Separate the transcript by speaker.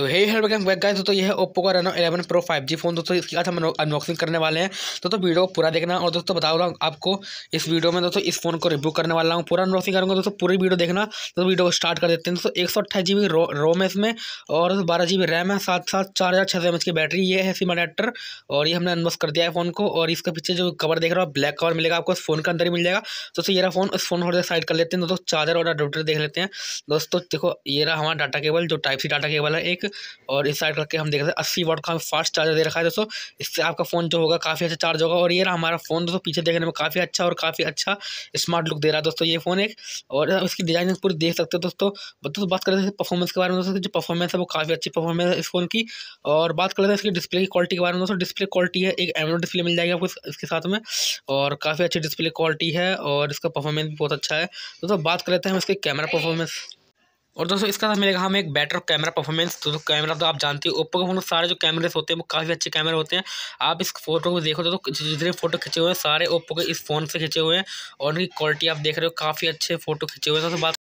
Speaker 1: तो hey help welcome back guys तो ये है ओप्पो का रेनो 11 प्रो 5G फ़ोन दोस्तों इसके आज हम अनबॉक्सिंग करने वाले हैं तो तो वीडियो को पूरा देखना और दोस्तों बता रहा हूँ आपको इस वीडियो में दोस्तों इस फोन को रिव्यू करने वाला हूँ पूरा अनबॉक्सिंग करूँगा दोस्तों पूरी वीडियो देखना तो वीडियो को स्टार्ट कर देते हैं दोस्तों एक सौ अट्ठाईस जी बी रोम है इसमें और बारह जी बी रैम है साथ साथ चार हज़ार छः सौ की बैटरी ये है सिम अडेप्टर और ये हमने अनबॉक्स कर दिया है फ़ोन को और इसके पीछे जो कवर देख रहा हो ब्लैक कवर मिलेगा आपको इस फोन के अंदर ही मिल जाएगा दोस्तों ये फोन इस फोन थोड़ा साइड कर लेते हैं दोस्तों चार्जर और अडोप्टर देख लेते हैं दोस्तों देखो ये रहा हमारा डाटा केबल जो टाइप सी डाटा केबल है एक और इस साइड करके हम देख रहे हैं अस्सी वाट का फास्ट चार्जर दे रखा है दोस्तों इससे आपका फ़ोन जो होगा काफ़ी अच्छा चार्ज होगा और ये रहा हमारा फ़ोन दोस्तों पीछे देखने में काफ़ी अच्छा और काफ़ी अच्छा स्मार्ट लुक दे रहा है दोस्तों ये फ़ोन एक और उसकी डिजाइनिंग पूरी देख सकते हो दोस्तों दोस्तों बात कर रहे थे परफॉर्मेंस के बारे में दोस्तों जो परफॉर्मेंस है वो काफ़ी अच्छी परफॉर्मेंस है इस फ़ोन की और बात कर रहे थे इसकी डिस्प्ले की क्वालिटी के बारे में दोस्तों डिस्प्ले क्वालिटी है एक एमरो डिस्प्ले मिल जाएगी आपको इसके साथ में और काफ़ी अच्छी डिस्प्ले क्वालिटी है और इसका परफॉर्मेंस भी बहुत अच्छा है दोस्तों बात कर लेते हैं हम इसके कैमरा परफॉर्मेंस और दोस्तों इसके साथ मिलेगा हमें एक बेटर कैमरा परफॉर्मेंस तो, तो कैमरा तो आप जानते हो ओप्पो के फोन सारे जो कैमरे होते हैं वो काफ़ी अच्छे कैमरे होते हैं आप इस फोटो को देखो तो जितने फोटो खींचे हुए हैं सारे ओप्पो के इस फ़ोन से खींचे हुए हैं और उनकी क्वालिटी आप देख रहे हो काफ़ी अच्छे फोटो खींचे हुए हैं तो बात